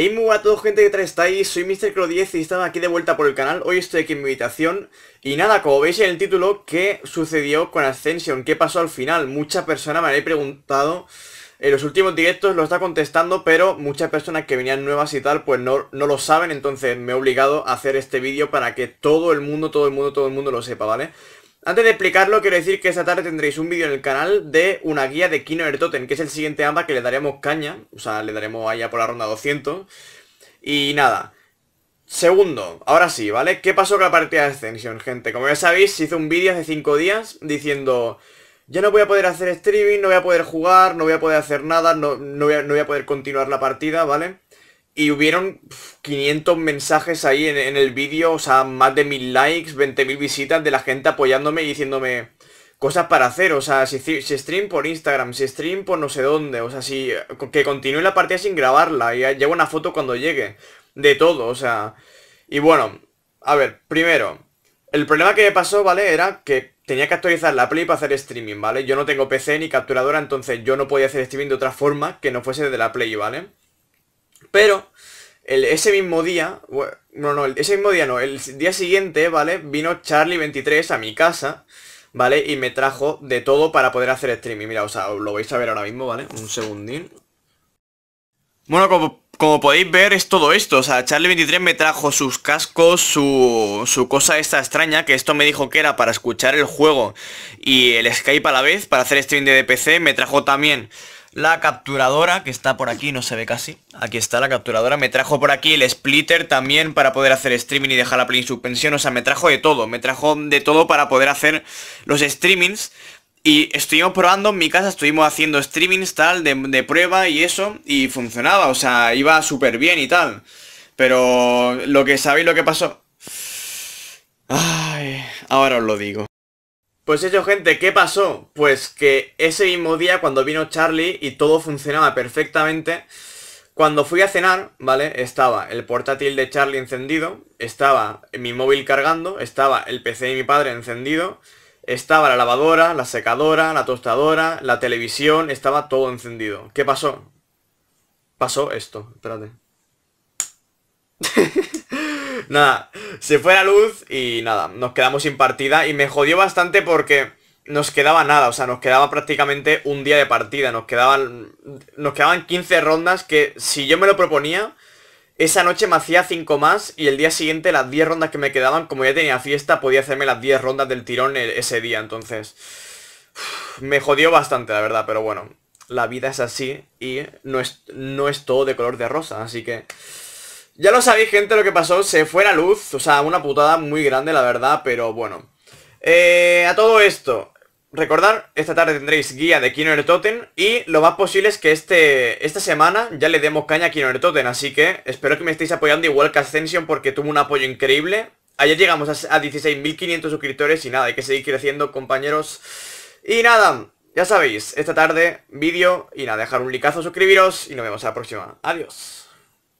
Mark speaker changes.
Speaker 1: Hey muy a todos gente que tal estáis, soy MrCro10 y estamos aquí de vuelta por el canal, hoy estoy aquí en mi habitación y nada, como veis en el título, ¿qué sucedió con Ascension? ¿Qué pasó al final? Muchas personas me han preguntado, en los últimos directos lo está contestando, pero muchas personas que venían nuevas y tal, pues no lo saben, entonces me he obligado a hacer este vídeo para que todo el mundo, todo el mundo, todo el mundo lo sepa, ¿vale? Antes de explicarlo, quiero decir que esta tarde tendréis un vídeo en el canal de una guía de Kino Ertoten, que es el siguiente AMBA que le daremos caña, o sea, le daremos allá por la ronda 200. Y nada. Segundo, ahora sí, ¿vale? ¿Qué pasó con la partida de Ascension, gente? Como ya sabéis, se hizo un vídeo hace 5 días diciendo... Ya no voy a poder hacer streaming, no voy a poder jugar, no voy a poder hacer nada, no, voy, a, poder continuar la partida, ¿vale? vale y hubieron 500 mensajes ahí en, el vídeo, o sea, más de mil likes, 20.000 visitas de la gente apoyándome y diciéndome cosas para hacer, o sea, si, si, stream por Instagram, si stream por no sé dónde, o sea, si que continúe la partida sin grabarla y llevo una foto cuando llegue, de todo, o sea. Y bueno, a ver, primero, el problema que me pasó, ¿vale? Era que tenía que actualizar la Play para hacer streaming, ¿vale? Yo no tengo PC ni capturadora, entonces yo no podía hacer streaming de otra forma que no fuese de la Play, ¿vale? Pero el, ese mismo día, bueno, no, ese mismo día no, el día siguiente, ¿vale? Vino Charlie23 a mi casa, ¿vale? Y me trajo de todo para poder hacer streaming. Mira, o sea, lo vais a ver ahora mismo, ¿vale? Un segundín. Bueno, como, podéis ver es todo esto, o sea, Charlie23 me trajo sus cascos, su, su cosa esta extraña, que esto me dijo que era para escuchar el juego y el Skype a la vez, para hacer stream de PC, me trajo también la capturadora, que está por aquí, no se ve casi. Aquí está la capturadora. Me trajo por aquí el splitter también para poder hacer streaming y dejar la play en suspensión. O sea, me trajo de todo. Me trajo de todo para poder hacer los streamings. Y estuvimos probando en mi casa, estuvimos haciendo streamings tal, de, prueba y eso. Y funcionaba, o sea, iba súper bien y tal. Pero lo que sabéis lo que pasó. Ay, ahora os lo digo. Pues eso gente, ¿qué pasó? Pues que ese mismo día cuando vino Charlie y todo funcionaba perfectamente, cuando fui a cenar, ¿vale? Estaba el portátil de Charlie encendido, estaba mi móvil cargando, estaba el PC de mi padre encendido, estaba la lavadora, la secadora, la tostadora, la televisión, estaba todo encendido. ¿Qué pasó? Pasó esto, espérate. nada, se fue la luz y nada, nos quedamos sin partida y me jodió bastante porque nos quedaba nada, o sea, nos quedaba prácticamente un día de partida, nos quedaban, nos quedaban 15 rondas que si yo me lo proponía, esa noche me hacía 5 más y el día siguiente las 10 rondas que me quedaban, como ya tenía fiesta, podía hacerme las 10 rondas del tirón e-, ese día, entonces... Me jodió bastante, la verdad, pero bueno, la vida es así y no es, no es todo de color de rosa, así que... Ya lo sabéis, gente, lo que pasó. Se fue la luz. O sea, una putada muy grande, la verdad, pero bueno. Eh, a todo esto, recordar, esta tarde tendréis guía de Kino Totem y lo más posible es que este, esta semana ya le demos caña a Kino Totem, así que espero que me estéis apoyando igual que Ascension porque tuvo un apoyo increíble. Ayer llegamos a, 16.500 suscriptores y nada, hay que seguir creciendo, compañeros. Y nada, ya sabéis, esta tarde, vídeo y nada, dejar un likazo, suscribiros y nos vemos a la próxima. Adiós.